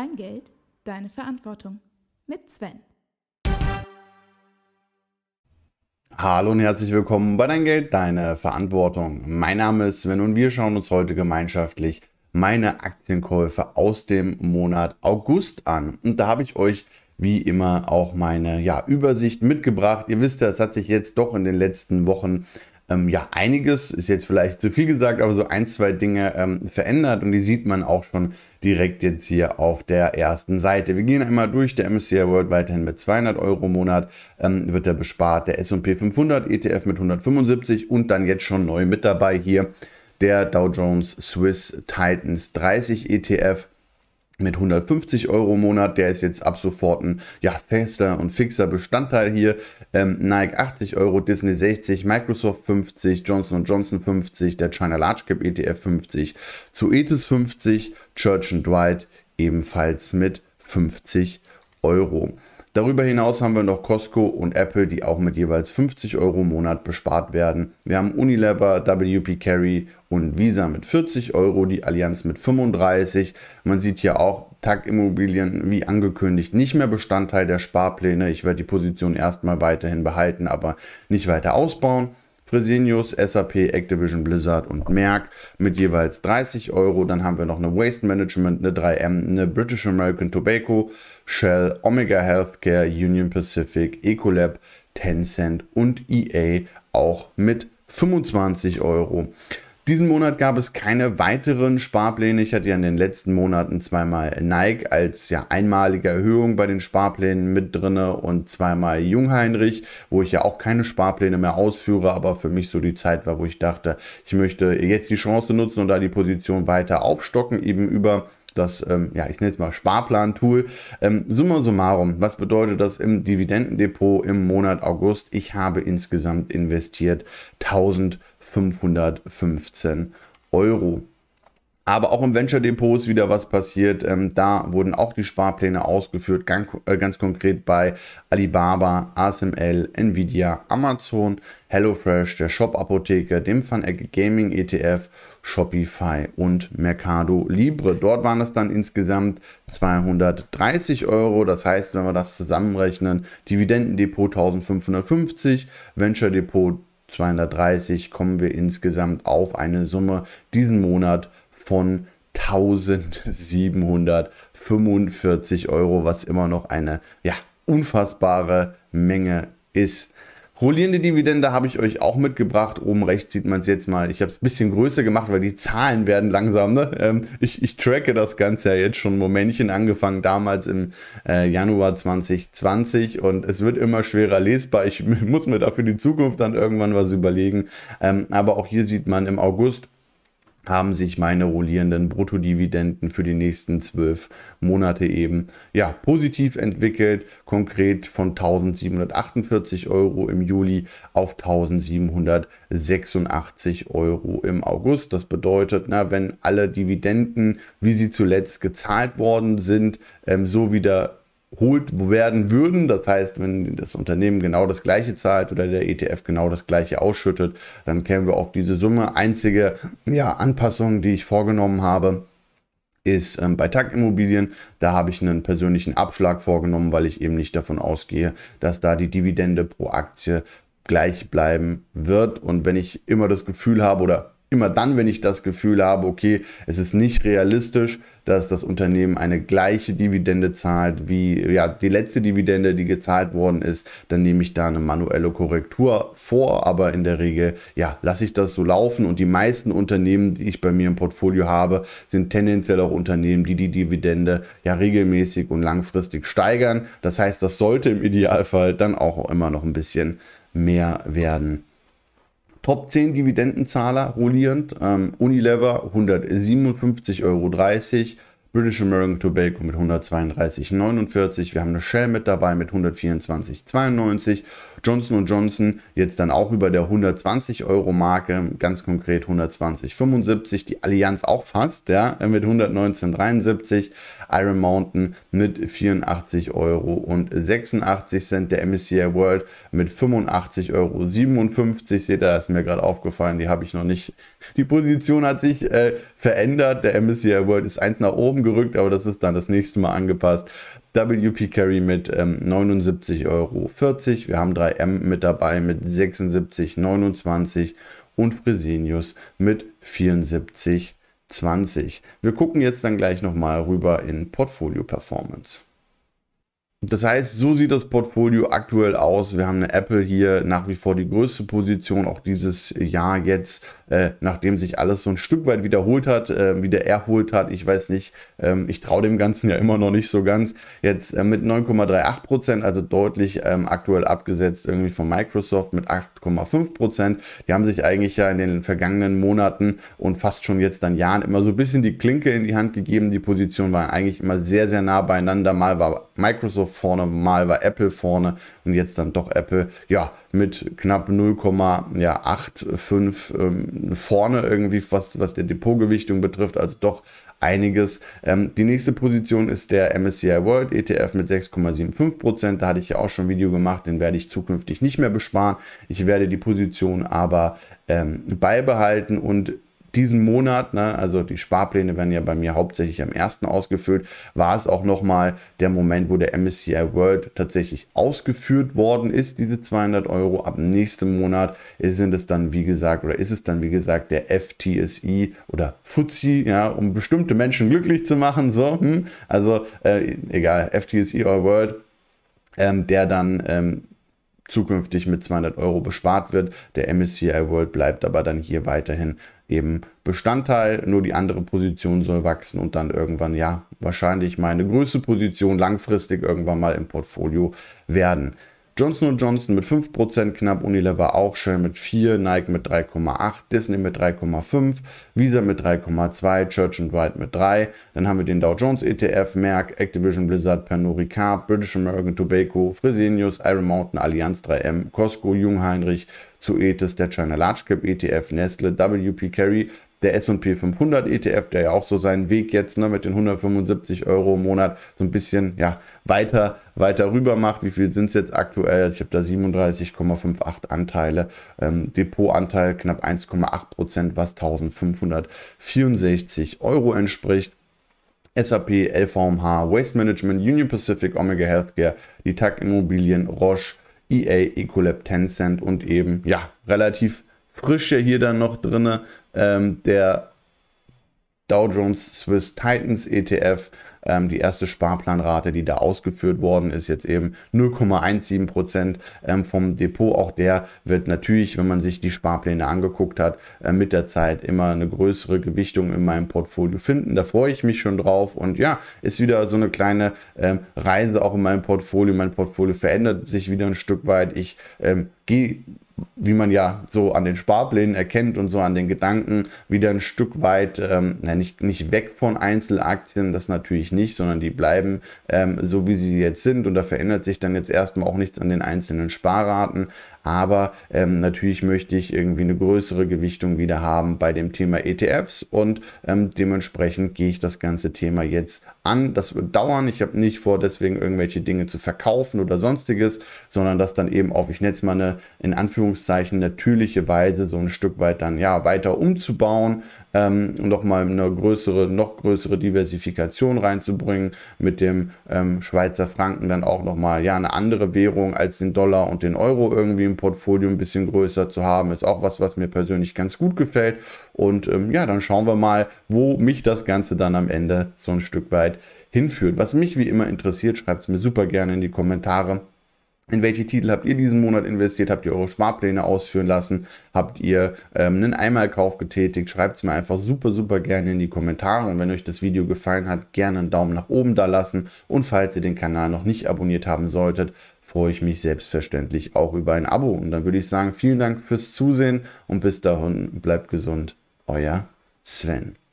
Dein Geld, deine Verantwortung mit Sven. Hallo und herzlich willkommen bei Dein Geld, deine Verantwortung. Mein Name ist Sven und wir schauen uns heute gemeinschaftlich meine Aktienkäufe aus dem Monat August an. Und da habe ich euch wie immer auch meine ja, Übersicht mitgebracht. Ihr wisst ja, es hat sich jetzt doch in den letzten Wochen ähm, ja einiges, ist jetzt vielleicht zu viel gesagt, aber so ein, zwei Dinge ähm, verändert und die sieht man auch schon direkt jetzt hier auf der ersten Seite. Wir gehen einmal durch, der MSCI World weiterhin mit 200 Euro im Monat ähm, wird er bespart, der S&P 500 ETF mit 175 und dann jetzt schon neu mit dabei hier der Dow Jones Swiss Titans 30 ETF mit 150 Euro im Monat. Der ist jetzt ab sofort ein ja, fester und fixer Bestandteil hier. Ähm, Nike 80 Euro, Disney 60, Microsoft 50, Johnson Johnson 50, der China Large Cap ETF 50, Zoetis 50, Church Dwight ebenfalls mit 50 Euro. Darüber hinaus haben wir noch Costco und Apple, die auch mit jeweils 50 Euro im Monat bespart werden. Wir haben Unilever, WP Carry und Visa mit 40 Euro, die Allianz mit 35. Man sieht hier auch TAG Immobilien, wie angekündigt, nicht mehr Bestandteil der Sparpläne. Ich werde die Position erstmal weiterhin behalten, aber nicht weiter ausbauen. Fresenius, SAP, Activision, Blizzard und Merck mit jeweils 30 Euro. Dann haben wir noch eine Waste Management, eine 3M, eine British American Tobacco, Shell, Omega Healthcare, Union Pacific, Ecolab, Tencent und EA auch mit 25 Euro. Diesen Monat gab es keine weiteren Sparpläne. Ich hatte ja in den letzten Monaten zweimal Nike als ja einmalige Erhöhung bei den Sparplänen mit drinne und zweimal Jungheinrich, wo ich ja auch keine Sparpläne mehr ausführe, aber für mich so die Zeit war, wo ich dachte, ich möchte jetzt die Chance nutzen und da die Position weiter aufstocken, eben über das, ähm, ja, ich nenne es mal Sparplan-Tool. Ähm, summa summarum, was bedeutet das im Dividendendepot im Monat August? Ich habe insgesamt investiert 1000 Euro. 515 Euro. Aber auch im Venture Depot ist wieder was passiert. Ähm, da wurden auch die Sparpläne ausgeführt, ganz, äh, ganz konkret bei Alibaba, ASML, Nvidia, Amazon, HelloFresh, der Shop Apotheke, dem fun Gaming ETF, Shopify und Mercado Libre. Dort waren es dann insgesamt 230 Euro. Das heißt, wenn wir das zusammenrechnen, Dividendendepot 1550, Venture Depot 230 kommen wir insgesamt auf eine Summe diesen Monat von 1745 Euro, was immer noch eine ja, unfassbare Menge ist. Rollierende Dividende habe ich euch auch mitgebracht. Oben rechts sieht man es jetzt mal. Ich habe es ein bisschen größer gemacht, weil die Zahlen werden langsam. Ne? Ähm, ich, ich tracke das Ganze ja jetzt schon Momentchen angefangen, damals im äh, Januar 2020. Und es wird immer schwerer lesbar. Ich muss mir dafür die Zukunft dann irgendwann was überlegen. Ähm, aber auch hier sieht man im August haben sich meine rollierenden Bruttodividenden für die nächsten zwölf Monate eben ja, positiv entwickelt, konkret von 1748 Euro im Juli auf 1786 Euro im August. Das bedeutet, na, wenn alle Dividenden, wie sie zuletzt gezahlt worden sind, ähm, so wieder geholt werden würden. Das heißt, wenn das Unternehmen genau das gleiche zahlt oder der ETF genau das gleiche ausschüttet, dann kämen wir auf diese Summe. Einzige ja, Anpassung, die ich vorgenommen habe, ist ähm, bei Taktimmobilien. Da habe ich einen persönlichen Abschlag vorgenommen, weil ich eben nicht davon ausgehe, dass da die Dividende pro Aktie gleich bleiben wird. Und wenn ich immer das Gefühl habe oder immer dann, wenn ich das Gefühl habe, okay, es ist nicht realistisch, dass das Unternehmen eine gleiche Dividende zahlt wie ja, die letzte Dividende, die gezahlt worden ist, dann nehme ich da eine manuelle Korrektur vor, aber in der Regel ja, lasse ich das so laufen und die meisten Unternehmen, die ich bei mir im Portfolio habe, sind tendenziell auch Unternehmen, die die Dividende ja regelmäßig und langfristig steigern. Das heißt, das sollte im Idealfall dann auch immer noch ein bisschen mehr werden Top 10 Dividendenzahler rollierend. Ähm, Unilever 157,30 Euro, British American Tobacco mit 132,49. Wir haben eine Shell mit dabei mit 124,92. Johnson Johnson jetzt dann auch über der 120 Euro Marke, ganz konkret 120,75. Die Allianz auch fast, ja, mit 119,73. Iron Mountain mit 84,86 Euro. der MSCI World mit 85,57 Euro. Seht ihr, ist mir gerade aufgefallen, die habe ich noch nicht. Die Position hat sich äh, verändert. Der MSCI World ist eins nach oben gerückt, aber das ist dann das nächste Mal angepasst. WP Carry mit ähm, 79,40 Euro. Wir haben 3M mit dabei mit 76,29 Euro und Fresenius mit 74,20. Wir gucken jetzt dann gleich nochmal rüber in Portfolio Performance. Das heißt, so sieht das Portfolio aktuell aus. Wir haben eine Apple hier nach wie vor die größte Position, auch dieses Jahr jetzt, äh, nachdem sich alles so ein Stück weit wiederholt hat, äh, wieder erholt hat. Ich weiß nicht, ähm, ich traue dem Ganzen ja immer noch nicht so ganz. Jetzt äh, mit 9,38 Prozent, also deutlich ähm, aktuell abgesetzt irgendwie von Microsoft mit 8,5 Prozent. Die haben sich eigentlich ja in den vergangenen Monaten und fast schon jetzt dann Jahren immer so ein bisschen die Klinke in die Hand gegeben. Die Position war eigentlich immer sehr, sehr nah beieinander. Mal war Microsoft vorne, mal war Apple vorne und jetzt dann doch Apple, ja, mit knapp 0,85 ähm, vorne irgendwie, was, was der Depotgewichtung betrifft, also doch einiges. Ähm, die nächste Position ist der MSCI World ETF mit 6,75%. Da hatte ich ja auch schon ein Video gemacht, den werde ich zukünftig nicht mehr besparen. Ich werde die Position aber ähm, beibehalten und diesen Monat, ne, also die Sparpläne werden ja bei mir hauptsächlich am 1. ausgefüllt, war es auch nochmal der Moment, wo der MSCI World tatsächlich ausgeführt worden ist, diese 200 Euro. Ab nächsten Monat sind es dann, wie gesagt, oder ist es dann, wie gesagt, der FTSI oder FTSI, ja, um bestimmte Menschen glücklich zu machen, so, hm, also äh, egal, FTSI or World, ähm, der dann... Ähm, zukünftig mit 200 Euro bespart wird. Der MSCI World bleibt aber dann hier weiterhin eben Bestandteil, nur die andere Position soll wachsen und dann irgendwann, ja, wahrscheinlich meine größte Position langfristig irgendwann mal im Portfolio werden. Johnson Johnson mit 5% knapp, Unilever auch schön mit 4, Nike mit 3,8, Disney mit 3,5, Visa mit 3,2, Church and White mit 3. Dann haben wir den Dow Jones ETF, Merck, Activision Blizzard, Pernod Ricard, British American Tobacco, Fresenius, Iron Mountain, Allianz 3M, Costco, Jungheinrich, Zoetis, der China Large Cap ETF, Nestle, WP Carry, der S&P 500 ETF, der ja auch so seinen Weg jetzt ne, mit den 175 Euro im Monat so ein bisschen ja, weiter weiter rüber macht, wie viel sind es jetzt aktuell? Ich habe da 37,58 Anteile, ähm, Depotanteil knapp 1,8 Prozent, was 1564 Euro entspricht. SAP, LVMH, Waste Management, Union Pacific, Omega Healthcare, die TAC Immobilien, Roche, EA, Ecolab, Tencent und eben, ja, relativ frisch hier dann noch drin, ähm, der Dow Jones Swiss Titans ETF, ähm, die erste Sparplanrate, die da ausgeführt worden ist, jetzt eben 0,17 Prozent ähm, vom Depot. Auch der wird natürlich, wenn man sich die Sparpläne angeguckt hat, äh, mit der Zeit immer eine größere Gewichtung in meinem Portfolio finden. Da freue ich mich schon drauf. Und ja, ist wieder so eine kleine ähm, Reise auch in meinem Portfolio. Mein Portfolio verändert sich wieder ein Stück weit. Ich ähm, gehe wie man ja so an den Sparplänen erkennt und so an den Gedanken, wieder ein Stück weit, ähm, na, nicht, nicht weg von Einzelaktien, das natürlich nicht, sondern die bleiben ähm, so, wie sie jetzt sind und da verändert sich dann jetzt erstmal auch nichts an den einzelnen Sparraten. Aber ähm, natürlich möchte ich irgendwie eine größere Gewichtung wieder haben bei dem Thema ETFs und ähm, dementsprechend gehe ich das ganze Thema jetzt an. Das wird dauern. Ich habe nicht vor, deswegen irgendwelche Dinge zu verkaufen oder sonstiges, sondern das dann eben auf, ich nenne es mal eine in Anführungszeichen natürliche Weise so ein Stück weit dann ja weiter umzubauen, ähm, nochmal eine größere, noch größere Diversifikation reinzubringen, mit dem ähm, Schweizer Franken dann auch nochmal ja, eine andere Währung als den Dollar und den Euro irgendwie im Portfolio ein bisschen größer zu haben, ist auch was, was mir persönlich ganz gut gefällt. Und ähm, ja, dann schauen wir mal, wo mich das Ganze dann am Ende so ein Stück weit hinführt. Was mich wie immer interessiert, schreibt es mir super gerne in die Kommentare. In welche Titel habt ihr diesen Monat investiert? Habt ihr eure Sparpläne ausführen lassen? Habt ihr ähm, einen Einmalkauf getätigt? Schreibt es mir einfach super, super gerne in die Kommentare. Und wenn euch das Video gefallen hat, gerne einen Daumen nach oben da lassen. Und falls ihr den Kanal noch nicht abonniert haben solltet, freue ich mich selbstverständlich auch über ein Abo. Und dann würde ich sagen, vielen Dank fürs Zusehen und bis dahin bleibt gesund. Euer Sven.